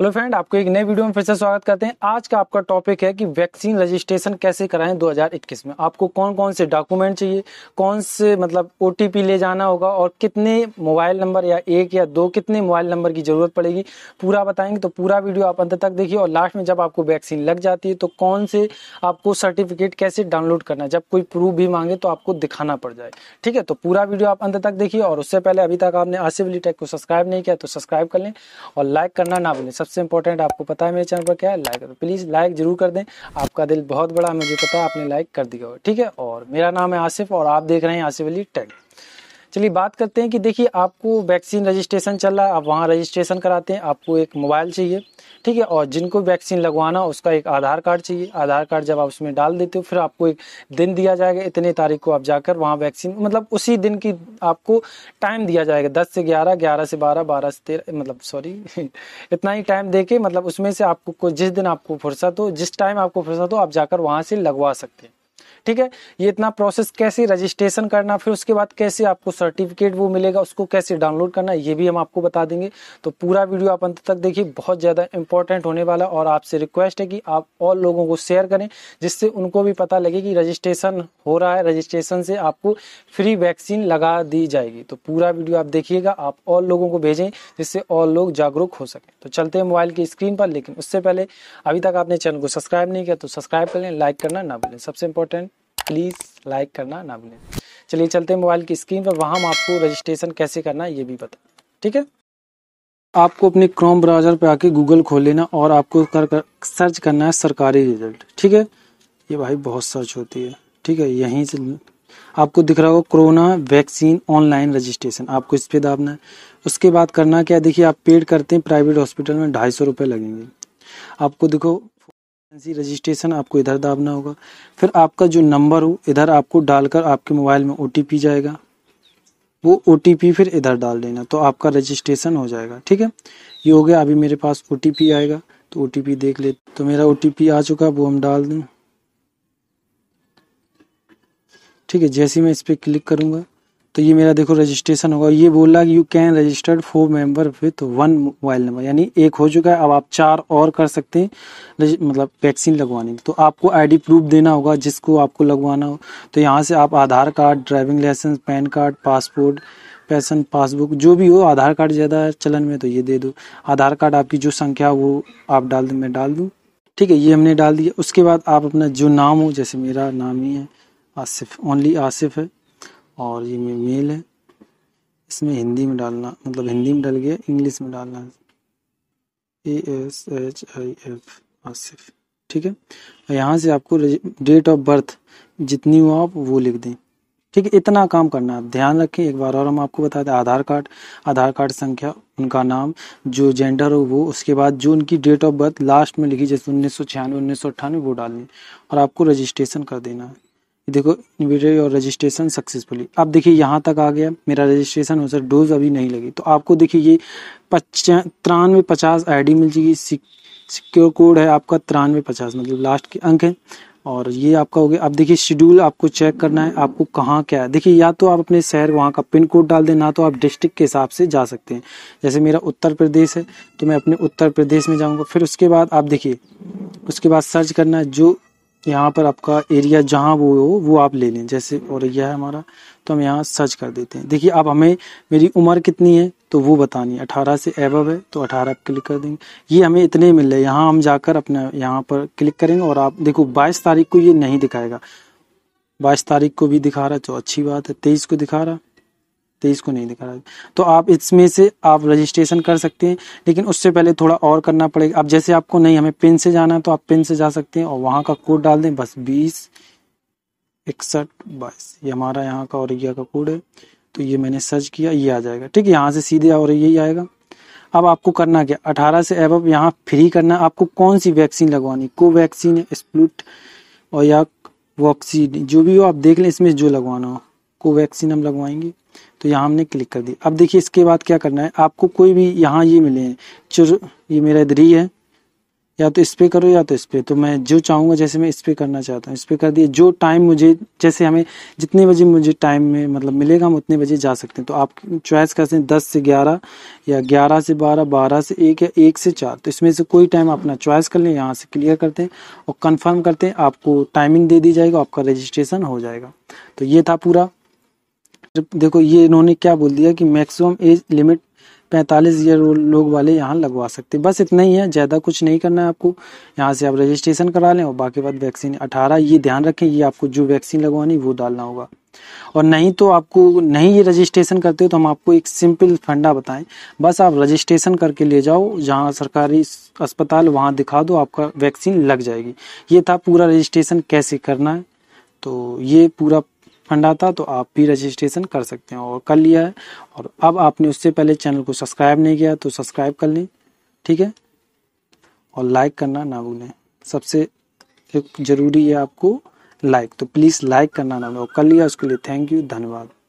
hello friend आपको एक नए वीडियो में फिर से स्वागत करते हैं आज का आपका टॉपिक है कि वैक्सीन रजिस्ट्रेशन कैसे कराएं 2021 में आपको कौन कौन से डॉक्यूमेंट चाहिए कौन से मतलब ओ ले जाना होगा और कितने मोबाइल नंबर या एक या दो कितने मोबाइल नंबर की ज़रूरत पड़ेगी पूरा बताएंगे तो पूरा वीडियो आप अंत तक देखिए और लास्ट में जब आपको वैक्सीन लग जाती है तो कौन से आपको सर्टिफिकेट कैसे डाउनलोड करना है जब कोई प्रूफ भी मांगे तो आपको दिखाना पड़ जाए ठीक है तो पूरा वीडियो आप अंत तक देखिए और उससे पहले अभी तक आपने आसिफ टेक को सब्सक्राइब नहीं किया तो सब्सक्राइब कर लें और लाइक करना ना भूलें सबसे इंपॉर्टेंट आपको पता है मेरे चैनल पर क्या है लाइक तो प्लीज़ लाइक जरूर कर दें आपका दिल बहुत बड़ा मुझे पता है आपने लाइक कर दिया हो ठीक है और मेरा नाम है आसिफ और आप देख रहे हैं आसिफ अली टेक चलिए बात करते हैं कि देखिए आपको वैक्सीन रजिस्ट्रेशन चल रहा है आप वहाँ रजिस्ट्रेशन कराते हैं आपको एक मोबाइल चाहिए ठीक है और जिनको वैक्सीन लगवाना उसका एक आधार कार्ड चाहिए आधार कार्ड जब आप उसमें डाल देते हो फिर आपको एक दिन दिया जाएगा इतने तारीख को आप जाकर वहाँ वैक्सीन मतलब उसी दिन की आपको टाइम दिया जाएगा दस से ग्यारह ग्यारह से बारह बारह से तेरह मतलब सॉरी इतना ही टाइम दे के मतलब उसमें से आपको जिस दिन आपको फुर्सत हो जिस टाइम आपको फुर्सत हो आप जाकर वहाँ से लगवा सकते हैं ठीक है ये इतना प्रोसेस कैसे रजिस्ट्रेशन करना फिर उसके बाद कैसे आपको सर्टिफिकेट वो मिलेगा उसको कैसे डाउनलोड करना ये भी हम आपको बता देंगे तो पूरा वीडियो आप अंत तक देखिए बहुत ज़्यादा इंपॉर्टेंट होने वाला और आपसे रिक्वेस्ट है कि आप और लोगों को शेयर करें जिससे उनको भी पता लगे कि रजिस्ट्रेशन हो रहा है रजिस्ट्रेशन से आपको फ्री वैक्सीन लगा दी जाएगी तो पूरा वीडियो आप देखिएगा आप और लोगों को भेजें जिससे और लोग जागरूक हो सके तो चलते हैं मोबाइल की स्क्रीन पर लेकिन उससे पहले अभी तक आपने चैनल को सब्सक्राइब नहीं किया तो सब्सक्राइब कर लें लाइक करना ना भूलें सबसे इंपॉर्टेंट बटन प्लीज़ लाइक करना ना भूलें चलिए चलते हैं मोबाइल की स्क्रीन पर वहाँ हम आपको रजिस्ट्रेशन कैसे करना है ये भी बता ठीक है आपको अपने क्रोम ब्राउजर पे आके गूगल खोल लेना और आपको कर, कर सर्च करना है सरकारी रिजल्ट ठीक है ये भाई बहुत सर्च होती है ठीक है यहीं से आपको दिख रहा होगा कोरोना वैक्सीन ऑनलाइन रजिस्ट्रेशन आपको इस पर दाबना है उसके बाद करना क्या देखिए आप पेड करते हैं प्राइवेट हॉस्पिटल में ढाई सौ रुपये लगेंगे आपको देखो वैकेंसी रजिस्ट्रेशन आपको इधर दाबना होगा फिर आपका जो नंबर हो इधर आपको डालकर आपके मोबाइल में ओ जाएगा वो ओ फिर इधर डाल देना तो आपका रजिस्ट्रेशन हो जाएगा ठीक है ये हो गया अभी मेरे पास ओ आएगा तो ओ देख ले तो मेरा ओ आ चुका वो हम डाल दें ठीक है जैसे मैं इस पर क्लिक करूँगा तो ये मेरा देखो रजिस्ट्रेशन होगा ये बोला you can registered four member with one mobile number यानी एक हो चुका है अब आप चार और कर सकते हैं मतलब वैक्सीन लगवाने तो आपको आईडी प्रूफ देना होगा जिसको आपको लगवाना हो तो यहाँ से आप Aadhaar card driving licence PAN card passport pension passbook जो भी हो आधार कार्ड ज़्यादा चलन में तो ये दे दो आधार कार्ड आपकी जो संख्या वो आप डाल दें मैं डाल दूँ ठीक है ये हमने डाल दिया उसके बाद आप अपना जो नाम हो जैसे मेरा नाम ही है आसिफ ओनली आसिफ है और ये मेल है इसमें हिंदी में डालना मतलब हिंदी में डल गया इंग्लिश में डालना A S H I F Asif ठीक है और यहाँ से आपको डेट ऑफ बर्थ जितनी हो आप वो लिख दें ठीक है इतना काम करना है ध्यान रखें एक बार और हम आपको बता दें आधार कार्ड आधार कार्ड संख्या उनका नाम जो जेंडर हो वो उसके बाद जो उनकी डेट ऑफ बर्थ लास्ट में लिखी जैसे उन्नीस सौ छियानवे उन्नीस सौ अट्ठानवे वो डालें और आपको रजिस्ट्रेशन कर देना है देखो इन्वेटर और रजिस्ट्रेशन सक्सेसफुली अब देखिए यहाँ तक आ गया मेरा रजिस्ट्रेशन हो सर डोज अभी नहीं लगी तो आपको देखिए ये तिरानवे पचास आई मिल जाएगी सिक्योर कोड है आपका तिरानवे पचास मतलब लास्ट के अंक है और ये आपका हो गया अब देखिए शेड्यूल आपको चेक करना है आपको कहाँ क्या है देखिए या तो आप अपने शहर वहाँ का पिन कोड डाल दें ना तो आप डिस्ट्रिक्ट के हिसाब से जा सकते हैं जैसे मेरा उत्तर प्रदेश है तो मैं अपने उत्तर प्रदेश में जाऊँगा फिर उसके बाद आप देखिए उसके बाद सर्च करना है जो यहाँ पर आपका एरिया जहाँ वो हो वो आप ले लें जैसे और यह है हमारा तो हम यहाँ सर्च कर देते हैं देखिए आप हमें मेरी उम्र कितनी है तो वो बतानी है अठारह से एबव है तो अठारह क्लिक कर देंगे ये हमें इतने मिल रहे हैं यहाँ हम जाकर अपना यहाँ पर क्लिक करेंगे और आप देखो बाईस तारीख को ये नहीं दिखाएगा बाईस तारीख को भी दिखा रहा तो अच्छी बात है तेईस को दिखा रहा तेईस को नहीं दिखा रहा तो आप इसमें से आप रजिस्ट्रेशन कर सकते हैं लेकिन उससे पहले थोड़ा और करना पड़ेगा अब जैसे आपको नहीं हमें पिन से जाना है तो आप पिन से जा सकते हैं और वहाँ का कोड डाल दें बस बीस इकसठ बाईस ये हमारा यहाँ का और का कोड है तो ये मैंने सर्च किया ये आ जाएगा ठीक है यहाँ से सीधे और यही आएगा अब आपको करना क्या अठारह से एब यहाँ फ्री करना है आपको कौन सी वैक्सीन लगवानी कोवैक्सीन स्प्लूट और या वॉक्सीन जो भी हो आप देख लें इसमें जो लगवाना हो कोवैक्सीन हम लगवाएंगे तो यहाँ हमने क्लिक कर दिया अब देखिए इसके बाद क्या करना है आपको कोई भी यहाँ ये मिले हैं चुर ये मेरा इधर ही है या तो इस पर करो या तो इस पर तो मैं जो चाहूँगा जैसे मैं इस पर करना चाहता हूँ इस पर कर दिए जो टाइम मुझे जैसे हमें जितने बजे मुझे टाइम में मतलब मिलेगा हम उतने बजे जा सकते हैं तो आप चॉइस करते हैं दस से ग्यारह या ग्यारह से बारह बारह से एक या एक से चार तो इसमें से कोई टाइम अपना चॉइस कर लें यहाँ से क्लियर करते हैं और कन्फर्म करते हैं आपको टाइमिंग दे दी जाएगी आपका रजिस्ट्रेशन हो जाएगा तो ये था पूरा देखो ये इन्होंने क्या बोल दिया कि मैक्सिमम एज लिमिट पैंतालीस ईयर लोग वाले यहाँ लगवा सकते बस इतना ही है ज़्यादा कुछ नहीं करना है आपको यहाँ से आप रजिस्ट्रेशन करा लें और बाकी बाद वैक्सीन अठारह ये ध्यान रखें ये आपको जो वैक्सीन लगवानी वो डालना होगा और नहीं तो आपको नहीं ये रजिस्ट्रेशन करते हो तो हम आपको एक सिंपल फंडा बताएं बस आप रजिस्ट्रेशन करके ले जाओ जहाँ सरकारी अस्पताल वहाँ दिखा दो आपका वैक्सीन लग जाएगी ये था पूरा रजिस्ट्रेशन कैसे करना है तो ये पूरा फंड आता तो आप भी रजिस्ट्रेशन कर सकते हैं और कर लिया है और अब आपने उससे पहले चैनल को सब्सक्राइब नहीं किया तो सब्सक्राइब कर लें ठीक है और लाइक करना ना भूलें सबसे ज़रूरी है आपको लाइक तो प्लीज़ लाइक करना ना भूलें और कर लिया उसके लिए थैंक यू धन्यवाद